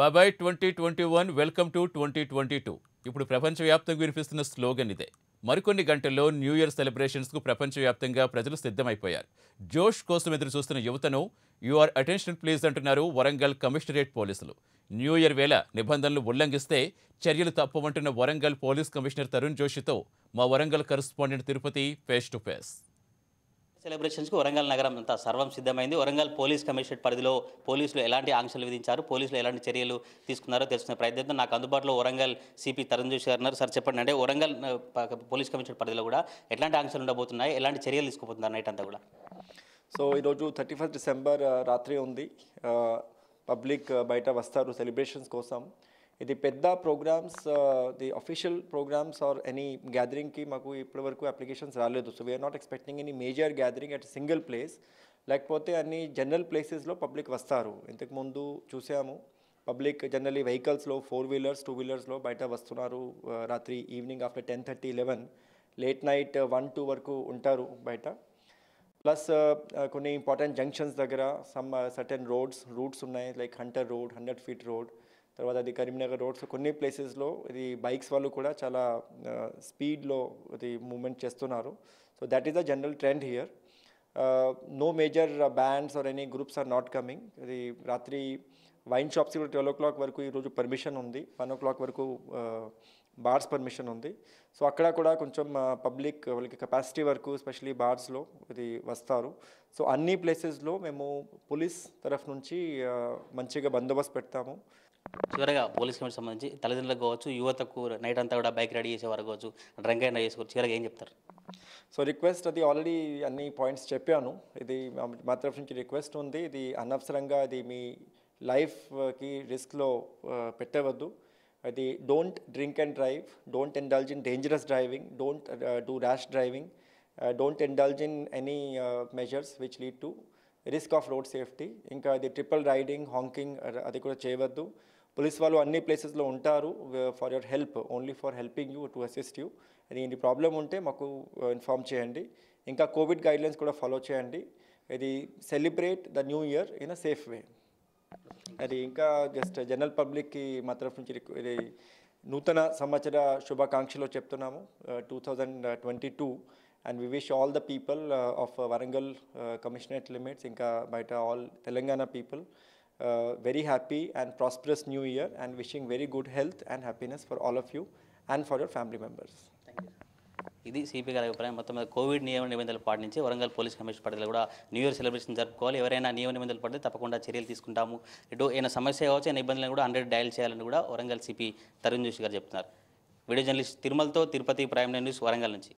బాబాయ్ twenty twenty one welcome to twenty twenty two ఇప్పుడు ప్రపంచవ్యాప్తంగా వినిపిస్తున్న స్లోగన్ ఇదే మరికొన్ని గంటల్లో న్యూ ఇయర్ సెలబ్రేషన్స్కు ప్రపంచవ్యాప్తంగా ప్రజలు సిద్ధమైపోయారు జోష్ కోసం ఎదురు చూస్తున్న యువతను యూఆర్ అటెన్షన్ ప్లీజ్ అంటున్నారు వరంగల్ కమిషనరేట్ పోలీసులు న్యూ ఇయర్ వేళ నిబంధనలు ఉల్లంఘిస్తే చర్యలు తప్పమంటున్న వరంగల్ పోలీస్ కమిషనర్ తరుణ్ జోషితో మా Warangal correspondent Tirupati face to face సెలబ్రేషన్స్కి వరంగల్ నగరం అంతా సర్వం సిద్ధమైంది వరంగల్ పోలీస్ కమిషనరేట్ పరిధిలో పోలీసులు ఎలాంటి ఆంక్షలు విధించారు పోలీసులు ఎలాంటి చర్యలు తీసుకున్నారో తెలుసుకునే ప్రయత్నంతో నాకు అందుబాటులో వరంగల్ సిపి తరుణ్ జోషి గారు సార్ చెప్పండి అంటే వరంగల్ పోలీస్ కమిషనరేట్ పరిధిలో కూడా ఎలాంటి ఆంక్షలు ఉండబోతున్నాయి ఎలాంటి చర్యలు తీసుకుపోతున్నారు నైట్ అంతా కూడా సో ఈరోజు థర్టీ ఫస్ట్ డిసెంబర్ రాత్రి ఉంది పబ్లిక్ బయట వస్తారు సెలబ్రేషన్స్ కోసం ఇది పెద్ద programmes the official programmes or any గ్యాదరింగ్కి మాకు ఇప్పటి వరకు అప్లికేషన్స్ రాలేదు so we are not expecting any major gathering at single place లేకపోతే అన్ని జనరల్ ప్లేసెస్లో పబ్లిక్ వస్తారు ఇంతకుముందు చూసాము పబ్లిక్ జనరలీ వెహికల్స్లో ఫోర్ వీలర్స్ టూ వీలర్స్లో బయట వస్తున్నారు uh, రాత్రి evening after ten thirty eleven late night one two వరకు ఉంటారు బయట ప్లస్ uh, uh, కొన్ని ఇంపార్టెంట్ జంక్షన్స్ దగ్గర సమ్ సర్టెన్ రోడ్స్ రూట్స్ ఉన్నాయి like Hunter road hundred feet road తర్వాత అది కరీంనగర్ రోడ్స్ కొన్ని ప్లేసెస్లో ఇది బైక్స్ వాళ్ళు కూడా చాలా స్పీడ్లో ఇది మూమెంట్ చేస్తున్నారు so that is the general trend here no major bands or any groups are not coming ఇది రాత్రి వైన్ షాప్స్ కూడా ట్వెల్వ్ ఓ క్లాక్ వరకు ఈరోజు పర్మిషన్ ఉంది వన్ ఓ క్లాక్ వరకు బార్స్ పర్మిషన్ ఉంది సో అక్కడ కూడా కొంచెం పబ్లిక్ వాళ్ళకి కెపాసిటీ వరకు స్పెషలీ బార్స్లో ఇది వస్తారు సో అన్ని ప్లేసెస్లో మేము పోలీస్ తరఫు నుంచి మంచిగా బందోబస్తు పెడతాము చివరగా పోలీస్ కమిటీ సంబంధించి తల్లిదండ్రులకు కావచ్చు యువతకు నైట్ అంతా కూడా బైక్ రైడ్ చేసేవారు కావచ్చు డ్రంక్ అయినా చేసుకోవచ్చు చివరగా ఏం చెప్తారు సో రిక్వెస్ట్ అది ఆల్రెడీ అన్ని పాయింట్స్ చెప్పాను ఇది మా తరఫు నుంచి రిక్వెస్ట్ ఉంది ఇది అనవసరంగా ఇది మీ లైఫ్కి రిస్క్లో పెట్టవద్దు అది don't drink and drive don't indulge in dangerous driving don't do rash driving don't indulge in any measures which lead to risk of road safety ఇంకా అది ట్రిపుల్ రైడింగ్ హాంకింగ్ అది కూడా చేయవద్దు పోలీస్ వాళ్ళు అన్ని ప్లేసెస్లో ఉంటారు for your help only for helping you to assist you అది ఇన్ని ప్రాబ్లం ఉంటే మాకు ఇన్ఫామ్ uh, చేయండి ఇంకా కోవిడ్ గైడ్లైన్స్ కూడా ఫాలో చేయండి ఇది celebrate the new year in a safe way అది ఇంకా జస్ట్ జనరల్ పబ్లిక్కి మా తరఫు నుంచి ఇది నూతన సంవత్సర శుభాకాంక్షలు చెప్తున్నాము two thousand twenty two and we wish all the people of Warangal commissionerate limits ఇంకా బయట all Telangana people very happy and prosperous new year and wishing very good health and happiness for all of you and for your family members thank you ఇది CP గారి అభిప్రాయం మొత్తం మీద Covid నియమ నిబంధనలు పాటించి వరంగల్ పోలీస్ కమిషన్ పరిధిలో కూడా న్యూ ఇయర్ సెలబ్రేషన్ జరుపుకోవాలి ఎవరైనా నియమ నిబంధనలు పడితే తప్పకుండా చర్యలు తీసుకుంటాము ఇటు ఏమైనా సమస్య కావచ్చు ఏమైనా నిబంధనలు కూడా హండ్రెడ్ డయల్ చేయాలని కూడా వరంగల్ సిపి తరుణ్ జోషి గారు చెప్తున్నారు వీడియో జర్నలిస్ట్ తిరుమలతో తిరుపతి ప్రైమ్ న్యూస్ వరంగల్ నుంచి